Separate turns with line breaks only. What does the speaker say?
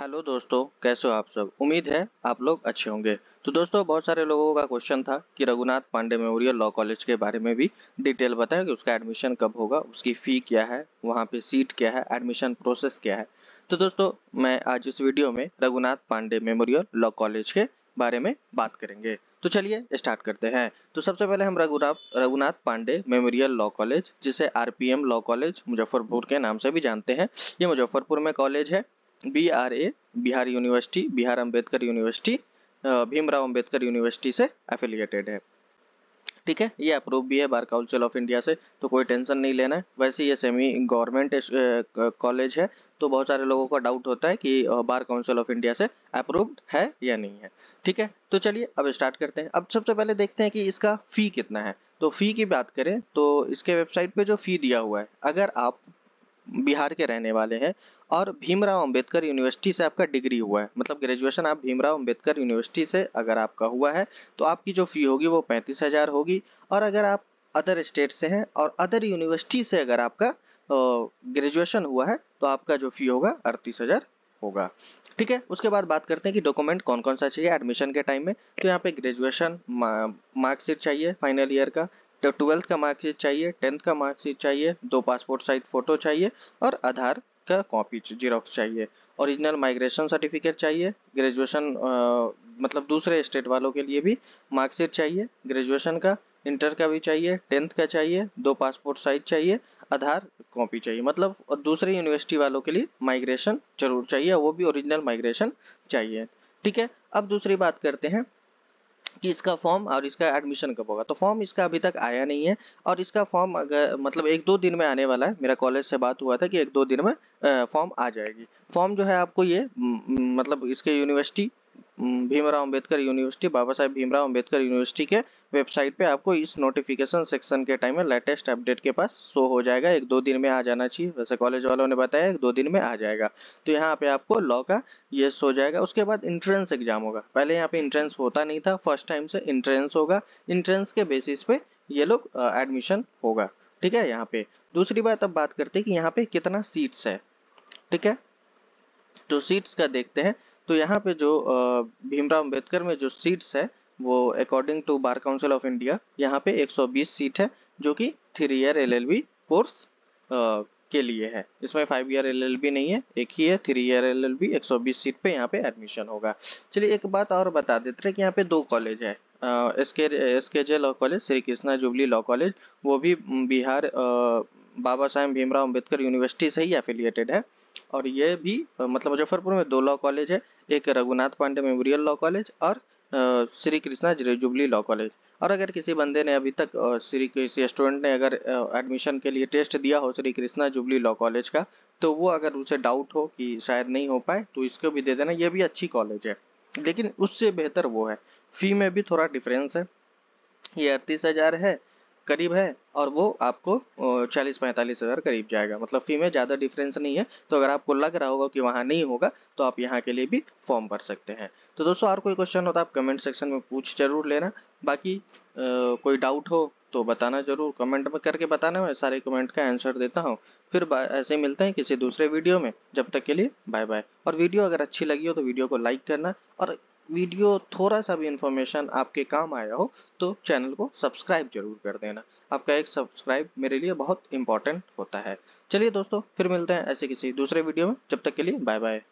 hello दोस्तों कैसे हो आप सब उम्मीद है आप लोग अच्छे होंगे तो दोस्तों बहुत सारे लोगों का क्वेश्चन था कि Raghunath Pandey memorial law college के बारे में भी डिटेल बताएं कि उसका एडमिशन कब होगा उसकी फ़ी क्या है वहाँ पे सीट क्या है एडमिशन प्रोसेस क्या है तो दोस्तों मैं आज इस वीडियो में Raghunath Pandey memorial law college के बारे में बात करेंगे तो चलिए स्टार्ट करते हैं तो सबसे पहले हम Raghunath Raghunath Pandey memorial law college जिसे आरपीएम लॉ कॉलेज मुजफ्फरपुर के नाम से भी जानते हैं ये मुजफ्फरपुर में कॉलेज है B R A Bihar university Bihar Ambedkar university Bhimrao Ambedkar university से एफिलिएटेड है ठीक है ये अप्रूव भी है बार काउंसिल ऑफ इंडिया से तो कोई टेंशन नहीं लेना है वैसे ये सेमी गवर्नमेंट कॉलेज है तो बहुत सारे लोगों का डाउट होता है कि बार काउंसिल ऑफ इंडिया से अप्रूव्ड है या नहीं है ठीक है तो चलिए अब स्टार्ट करते हैं अब सबसे पहले देखते हैं कि इसका फी कितना है तो फी की बात करें तो इसके वेबसाइट पे जो फी दिया हुआ है अगर आप बिहार के रहने वाले हैं और भीमराव अंबेडकर यूनिवर्सिटी से आपका डिग्री हुआ है मतलब ग्रेजुएशन आप भीमराव अंबेडकर यूनिवर्सिटी से अगर आपका हुआ है तो आपकी जो फ़ी होगी वो पैंतीस हज़ार होगी और अगर आप अदर स्टेट से हैं और अदर यूनिवर्सिटी से अगर आपका ग्रेजुएशन हुआ है तो आपका जो फ़ी होगा अड़तीस हज़ार होगा ठीक है उसके बाद बात करते हैं कि डॉक्यूमेंट कौन कौन सा चाहिए एडमिशन के टाइम में तो यहाँ पे ग्रेजुएशन मार्कशीट चाहिए फाइनल ईयर का तो ट्वेल्थ का मार्कशीट चाहिए टेंथ का मार्कशीट चाहिए दो पासपोर्ट साइज फोटो चाहिए और आधार का कॉपी जीरोक्स चाहिए ओरिजिनल माइग्रेशन सर्टिफिकेट चाहिए ग्रेजुएशन मतलब दूसरे स्टेट वालों के लिए भी मार्कशीट चाहिए ग्रेजुएशन का इंटर का भी चाहिए टेंथ का चाहिए दो पासपोर्ट साइज चाहिए आधार कॉपी चाहिए मतलब और दूसरे यूनिवर्सिटी वालों के लिए माइग्रेशन जरूर चाहिए वो भी ओरिजिनल माइग्रेशन चाहिए ठीक है अब दूसरी बात करते हैं कि इसका फॉर्म और इसका एडमिशन कब होगा तो फॉर्म इसका अभी तक आया नहीं है और इसका फॉर्म अगर मतलब एक दो दिन में आने वाला है मेरा कॉलेज से बात हुआ था कि एक दो दिन में फॉर्म आ जाएगी फॉर्म जो है आपको ये मतलब इसके university Bhimrao Ambedkar university Baba Saheb Bhimrao Ambedkar university के वेबसाइट पे आपको इस नोटिफिकेशन सेक्शन के टाइम में लेटेस्ट अपडेट के पास शो हो जाएगा एक दो दिन में आ जाना चाहिए वैसे कॉलेज वालों ने बताया एक दो दिन में आ जाएगा तो यहाँ पे आपको लॉ का ये शो जाएगा उसके बाद इंट्रेंस एग्जाम होगा पहले यहाँ पे इंट्रेंस होता नहीं था फर्स्ट टाइम से इंट्रेंस होगा इंट्रेंस के बेसिस पे ये लोग एडमिशन होगा ठीक है यहाँ पे दूसरी बात अब बात करते हैं कि यहाँ पे कितना सीट्स है ठीक है जो सीट्स का देखते हैं तो यहाँ पे जो भीमराव अम्बेडकर में जो सीट्स है वो according to Bar Council of India यहाँ पे 120 सीट है जो कि थ्री ईयर एलएलबी कोर्स के लिए है इसमें फाइव ईयर एलएलबी नहीं है एक ही है थ्री ईयर एलएलबी 120 सीट पे यहाँ पे एडमिशन होगा चलिए एक बात और बता देते हैं कि यहाँ पे दो कॉलेज है S K J law college Shri Krishna jubilee law college वो भी बिहार बाबा साहेब भीमराव अम्बेडकर यूनिवर्सिटी से ही एफिलियेटेड है और ये भी मतलब मुजफ्फरपुर में दो लॉ कॉलेज है एक Raghunath Pandey memorial law college और Shri Krishna jubilee law college और अगर किसी बंदे ने अभी तक श्री किसी स्टूडेंट ने अगर एडमिशन के लिए टेस्ट दिया हो Shri Krishna jubilee law college का तो वो अगर उसे डाउट हो कि शायद नहीं हो पाए तो इसको भी दे देना ये भी अच्छी कॉलेज है लेकिन उससे बेहतर वो है फी में भी थोड़ा डिफरेंस है ये अड़तीस हज़ार है करीब है और वो आपको चालीस पैंतालीस हज़ार करीब जाएगा मतलब फी में ज़्यादा डिफरेंस नहीं है तो अगर आपको लग रहा होगा कि वहाँ नहीं होगा तो आप यहाँ के लिए भी फॉर्म भर सकते हैं तो दोस्तों और कोई क्वेश्चन हो तो आप कमेंट सेक्शन में पूछ जरूर लेना बाकी आ, कोई डाउट हो तो बताना जरूर कमेंट में करके बताना मैं सारे कमेंट का आंसर देता हूँ फिर ऐसे ही मिलते हैं किसी दूसरे वीडियो में जब तक के लिए बाय बाय और वीडियो अगर अच्छी लगी हो तो वीडियो को लाइक करना और वीडियो थोड़ा सा भी इन्फॉर्मेशन आपके काम आया हो तो चैनल को सब्सक्राइब जरूर कर देना आपका एक सब्सक्राइब मेरे लिए बहुत इंपॉर्टेंट होता है चलिए दोस्तों फिर मिलते हैं ऐसे किसी दूसरे वीडियो में जब तक के लिए बाय बाय